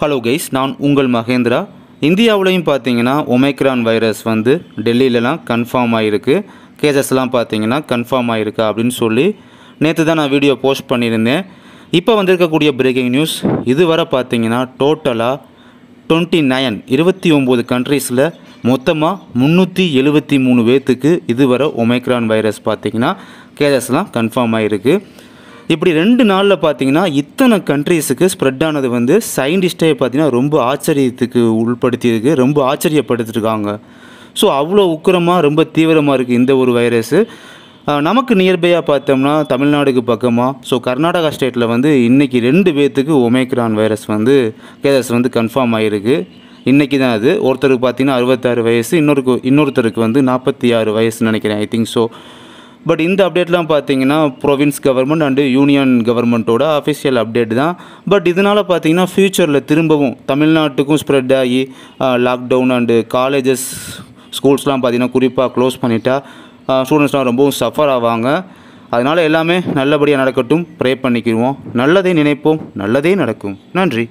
hello guys நான் உங்கள் மகேந்திரா இந்தியாவிலையும் பார்த்தீங்கன்னா ஒமைக்ரான் வைரஸ் வந்து டெல்லியிலலாம் கன்ஃபார்ம் ஆகிருக்கு கேசஸ்லாம் பார்த்தீங்கன்னா கன்ஃபார்ம் ஆகிருக்கு அப்படின்னு சொல்லி நேற்று தான் நான் வீடியோ போஸ்ட் பண்ணியிருந்தேன் இப்போ வந்திருக்கக்கூடிய பிரேக்கிங் நியூஸ் இதுவரை பார்த்தீங்கன்னா டோட்டலாக டுவெண்ட்டி நைன் இருபத்தி ஒம்பது கண்ட்ரீஸில் மொத்தமாக முந்நூற்றி எழுபத்தி மூணு பேர்த்துக்கு இதுவரை ஒமைக்ரான் வைரஸ் பார்த்திங்கன்னா கேசஸ்லாம் கன்ஃபார்ம் ஆகிருக்கு இப்படி ரெண்டு நாளில் பார்த்தீங்கன்னா இத்தனை கண்ட்ரீஸுக்கு ஸ்ப்ரெட் ஆனது வந்து சயின்டிஸ்டே பார்த்தீங்கன்னா ரொம்ப ஆச்சரியத்துக்கு உள்படுத்தியிருக்கு ரொம்ப ஆச்சரியப்படுத்திருக்காங்க ஸோ அவ்வளோ உக்கிரமாக ரொம்ப தீவிரமாக இருக்குது இந்த ஒரு வைரஸு நமக்கு நியர்பையாக பார்த்தோம்னா தமிழ்நாடுக்கு பக்கமாக ஸோ கர்நாடகா ஸ்டேட்டில் வந்து இன்றைக்கி ரெண்டு பேர்த்துக்கு ஒமேக்ரான் வைரஸ் வந்து கேசஸ் வந்து கன்ஃபார்ம் ஆகிருக்கு இன்றைக்கி தான் அது ஒருத்தருக்கு பார்த்தீங்கன்னா அறுபத்தாறு வயசு இன்னொருக்கு இன்னொருத்தருக்கு வந்து நாற்பத்தி ஆறு வயசு நினைக்கிறேன் ஐ திங்க் ஸோ பட் இந்த அப்டேட்லாம் பார்த்தீங்கன்னா ப்ரொவின்ஸ் கவர்மெண்ட் அண்டு யூனியன் கவர்மெண்ட்டோட அஃபிஷியல் அப்டேட் தான் பட் இதனால் பார்த்தீங்கன்னா ஃப்யூச்சரில் திரும்பவும் தமிழ்நாட்டுக்கும் ஸ்ப்ரெட் ஆகி லாக்டவுன் அண்டு காலேஜஸ் ஸ்கூல்ஸ்லாம் பார்த்தீங்கன்னா குறிப்பாக க்ளோஸ் பண்ணிட்டா ஸ்டூடெண்ட்ஸ்லாம் ரொம்பவும் சஃபர் ஆவாங்க அதனால் எல்லாமே நல்லபடியாக நடக்கட்டும் ப்ரே பண்ணிக்கிடுவோம் நல்லதே நினைப்போம் நல்லதே நடக்கும் நன்றி